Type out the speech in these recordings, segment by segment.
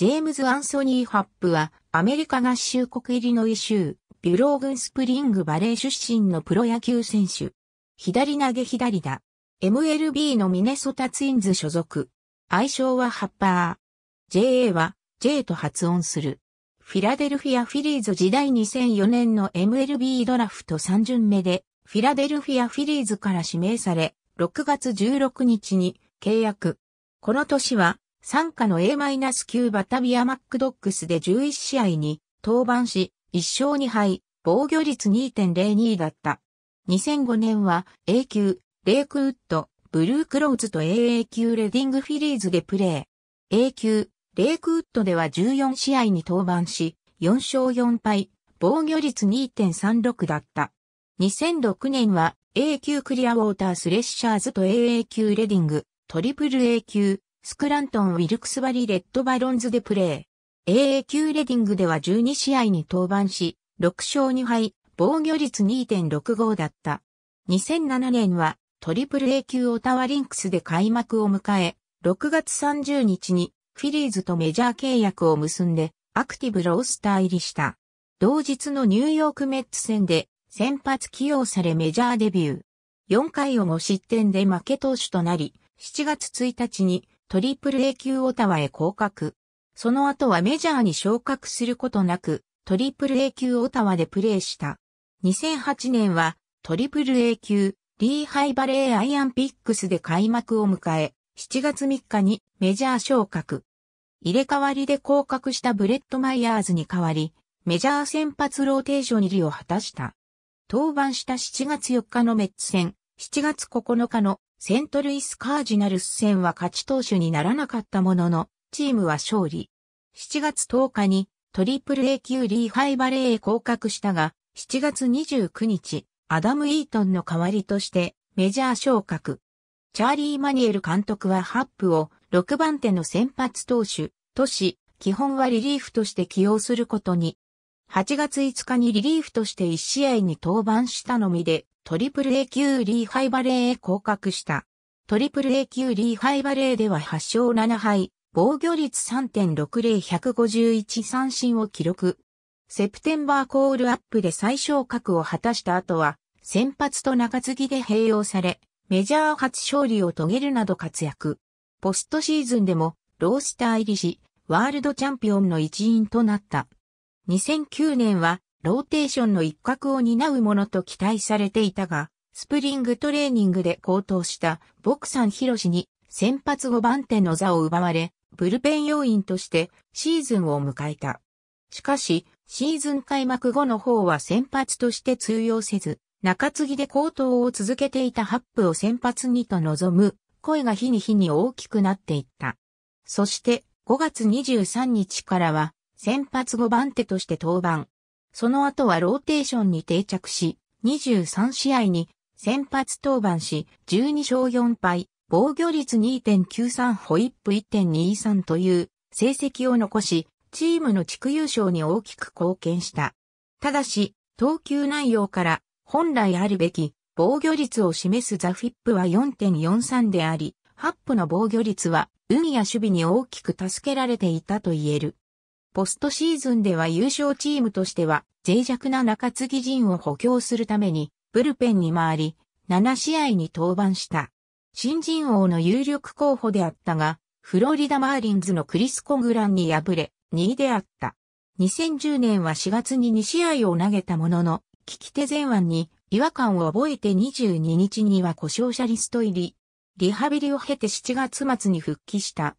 ジェームズ・アンソニー・ハップは、アメリカ合衆国イリノイ州、ビュローグン・スプリングバレー出身のプロ野球選手。左投げ左打。MLB のミネソタツインズ所属。愛称はハッパー。JA は J と発音する。フィラデルフィアフィリーズ時代2004年の MLB ドラフト3巡目で、フィラデルフィアフィリーズから指名され、6月16日に契約。この年は参加の A-9 バタビアマックドックスで11試合に登板し、1勝2敗、防御率2.02だった。2005年は A 級、レイクウッド、ブルークローズと AA 級レディングフィリーズでプレー。A 級、レイクウッドでは14試合に登板し、4勝4敗、防御率2.36だった。2006年は A 級クリアウォータースレッシャーズと AA 級レディング、トリプル A 級、スクラントン・ウィルクスバリ・レッドバロンズでプレー。AA 級レディングでは12試合に登板し、6勝2敗、防御率2.65だった。2007年は、トリプル A 級オタワリンクスで開幕を迎え、6月30日にフィリーズとメジャー契約を結んで、アクティブロースター入りした。同日のニューヨークメッツ戦で先発起用されメジャーデビュー。4回を5失点で負け投手となり、7月1日にトリプル A 級オタワへ降格。その後はメジャーに昇格することなく、トリプル A 級オタワでプレーした。2008年はトリプル A 級リーハイバレーアイアンピックスで開幕を迎え、7月3日にメジャー昇格。入れ替わりで降格したブレッド・マイヤーズに代わり、メジャー先発ローテーション入りを果たした。登板した7月4日のメッツ戦、7月9日のセントルイスカージナルス戦は勝ち投手にならなかったものの、チームは勝利。7月10日にトリプル A 級リーハイバレーへ降格したが、7月29日、アダム・イートンの代わりとしてメジャー昇格。チャーリー・マニエル監督はハップを6番手の先発投手、都市、基本はリリーフとして起用することに。8月5日にリリーフとして1試合に登板したのみで、トリプル A 級リーハイバレーへ降格した。トリプル A 級リーハイバレーでは8勝7敗、防御率3.60151三振を記録。セプテンバーコールアップで最昇格を果たした後は、先発と中継ぎで併用され、メジャー初勝利を遂げるなど活躍。ポストシーズンでも、ロースター入りし、ワールドチャンピオンの一員となった。2009年はローテーションの一角を担うものと期待されていたが、スプリングトレーニングで高騰したボクサンヒロシに先発5番手の座を奪われ、ブルペン要員としてシーズンを迎えた。しかし、シーズン開幕後の方は先発として通用せず、中継ぎで高騰を続けていたハップを先発にと望む声が日に日に大きくなっていった。そして5月23日からは先発5番手として登板。その後はローテーションに定着し、23試合に先発登板し、12勝4敗、防御率2.93ホイップ1.23という成績を残し、チームの地区優勝に大きく貢献した。ただし、投球内容から本来あるべき防御率を示すザフィップは4.43であり、ハップの防御率は運や守備に大きく助けられていたと言える。ポストシーズンでは優勝チームとしては脆弱な中継ぎ陣を補強するためにブルペンに回り7試合に登板した。新人王の有力候補であったが、フロリダマーリンズのクリス・コグランに敗れ2位であった。2010年は4月に2試合を投げたものの、利き手前腕に違和感を覚えて22日には故障者リスト入り。リハビリを経て7月末に復帰した。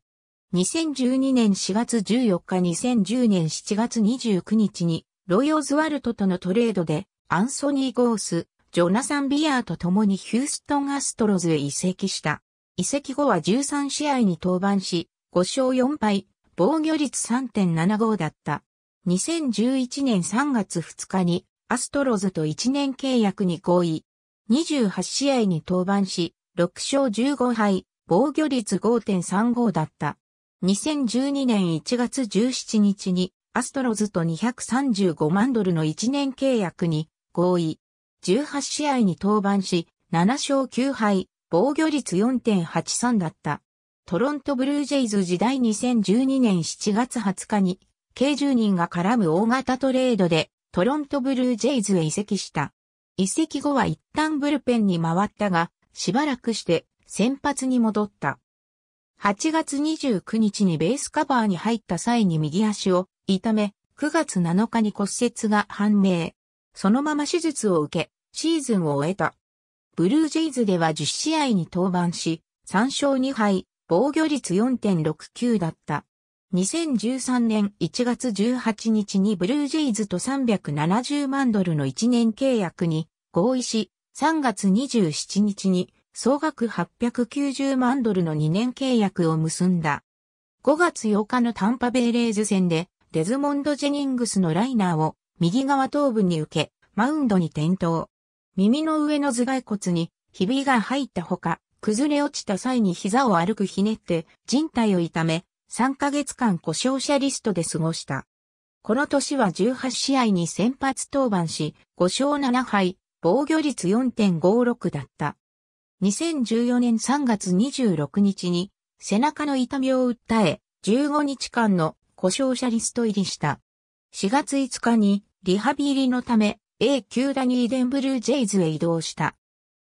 2012年4月14日2010年7月29日にロイ・オズワルトとのトレードでアンソニー・ゴース、ジョナサン・ビアーと共にヒューストン・アストロズへ移籍した。移籍後は13試合に登板し、5勝4敗、防御率3.75だった。2011年3月2日にアストロズと1年契約に合意。28試合に登板し、6勝15敗、防御率5.35だった。2012年1月17日にアストロズと235万ドルの1年契約に合意。18試合に登板し、7勝9敗、防御率4.83だった。トロントブルージェイズ時代2012年7月20日に、計10人が絡む大型トレードで、トロントブルージェイズへ移籍した。移籍後は一旦ブルペンに回ったが、しばらくして先発に戻った。8月29日にベースカバーに入った際に右足を痛め、9月7日に骨折が判明。そのまま手術を受け、シーズンを終えた。ブルージェイズでは10試合に登板し、3勝2敗、防御率4.69だった。2013年1月18日にブルージェイズと370万ドルの1年契約に合意し、3月27日に総額890万ドルの2年契約を結んだ。5月8日のタンパベイレーズ戦で、デズモンド・ジェニングスのライナーを右側頭部に受け、マウンドに転倒。耳の上の頭蓋骨にひびが入ったほか、崩れ落ちた際に膝を歩くひねって人体を痛め、3ヶ月間故障者リストで過ごした。この年は18試合に先発登板し、5勝7敗、防御率4.56だった。2014年3月26日に背中の痛みを訴え、15日間の故障者リスト入りした。4月5日にリハビリのため A 級ダニーデンブルージェイズへ移動した。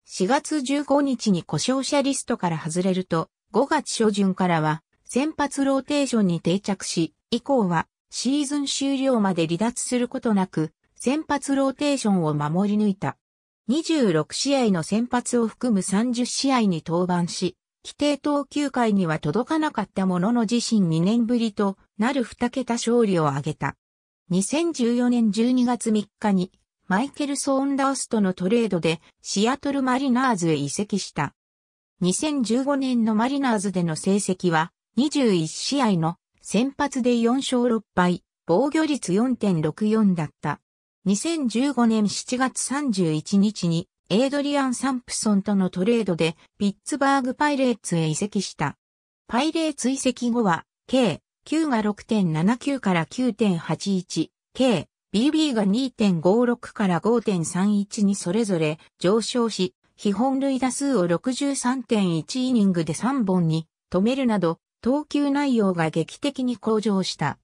4月15日に故障者リストから外れると、5月初旬からは先発ローテーションに定着し、以降はシーズン終了まで離脱することなく、先発ローテーションを守り抜いた。26試合の先発を含む30試合に登板し、規定投球回には届かなかったものの自身2年ぶりとなる2桁勝利を挙げた。2014年12月3日にマイケル・ソーンダースとのトレードでシアトルマリナーズへ移籍した。2015年のマリナーズでの成績は21試合の先発で4勝6敗、防御率4.64だった。2015年7月31日にエイドリアン・サンプソンとのトレードでピッツバーグパイレーツへ移籍した。パイレーツ移籍後は、計 Q が6.79から9.81、K、BB が2.56から5.31にそれぞれ上昇し、基本塁打数を63.1イニングで3本に止めるなど、投球内容が劇的に向上した。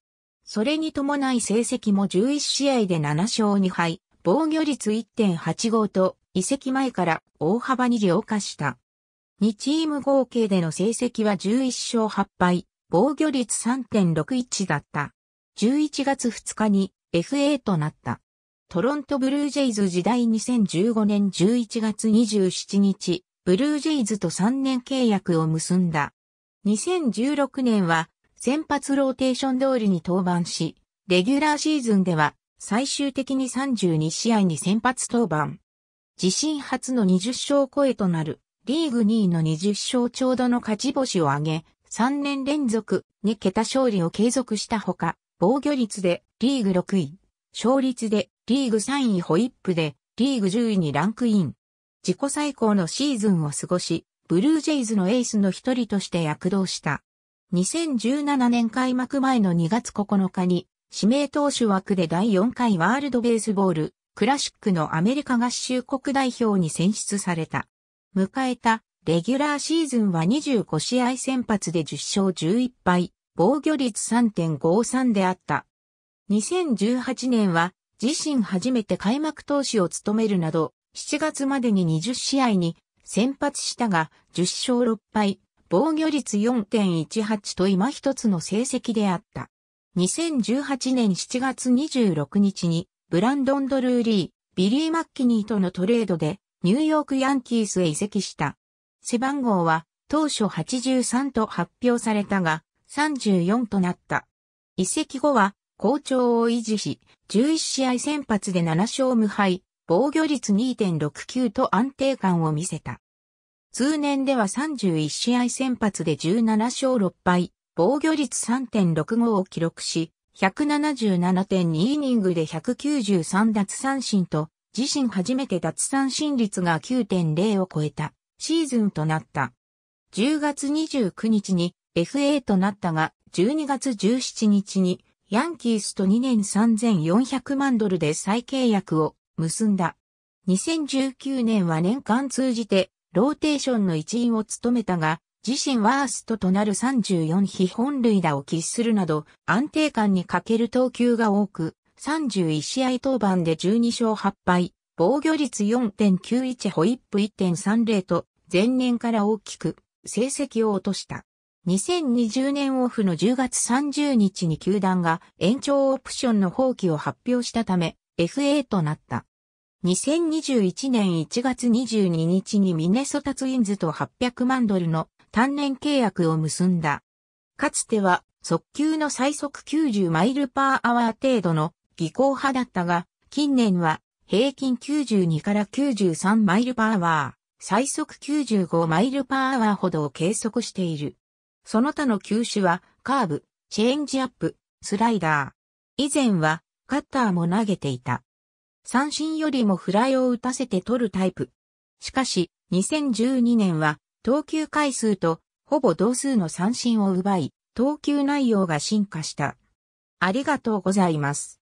それに伴い成績も11試合で7勝2敗、防御率1.85と、移籍前から大幅に良化した。2チーム合計での成績は11勝8敗、防御率3.61だった。11月2日に FA となった。トロントブルージェイズ時代2015年11月27日、ブルージェイズと3年契約を結んだ。2016年は先発ローテーション通りに登板し、レギュラーシーズンでは最終的に32試合に先発登板。自身初の20勝超えとなるリーグ2位の20勝ちょうどの勝ち星を挙げ、3年連続2桁勝利を継続したほか、防御率でリーグ6位、勝率でリーグ3位ホイップでリーグ10位にランクイン。自己最高のシーズンを過ごし、ブルージェイズのエースの一人として躍動した。2017年開幕前の2月9日に、指名投手枠で第4回ワールドベースボール、クラシックのアメリカ合衆国代表に選出された。迎えた、レギュラーシーズンは25試合先発で10勝11敗、防御率3.53であった。2018年は、自身初めて開幕投手を務めるなど、7月までに20試合に先発したが、10勝6敗、防御率4.18と今一つの成績であった。2018年7月26日に、ブランドン・ドルーリー、ビリー・マッキニーとのトレードで、ニューヨーク・ヤンキースへ移籍した。背番号は、当初83と発表されたが、34となった。移籍後は、好調を維持し、11試合先発で7勝無敗、防御率2.69と安定感を見せた。通年では31試合先発で17勝6敗、防御率3.65を記録し、177.2イニングで193奪三振と、自身初めて奪三振率が9.0を超えたシーズンとなった。10月29日に FA となったが、12月17日にヤンキースと2年3400万ドルで再契約を結んだ。2019年は年間通じてローテーションの一員を務めたが、自身ワーストとなる34非本塁打を喫するなど、安定感に欠ける投球が多く、31試合登板で12勝8敗、防御率4.91ホイップ1.30と、前年から大きく成績を落とした。2020年オフの10月30日に球団が延長オプションの放棄を発表したため、FA となった。2021年1月22日にミネソタツインズと800万ドルの単年契約を結んだ。かつては速球の最速90マイルパーアワー程度の技巧派だったが、近年は平均92から93マイルパーアワー、最速95マイルパーアワーほどを計測している。その他の球種はカーブ、チェンジアップ、スライダー。以前はカッターも投げていた。三振よりもフライを打たせて取るタイプ。しかし、2012年は、投球回数とほぼ同数の三振を奪い、投球内容が進化した。ありがとうございます。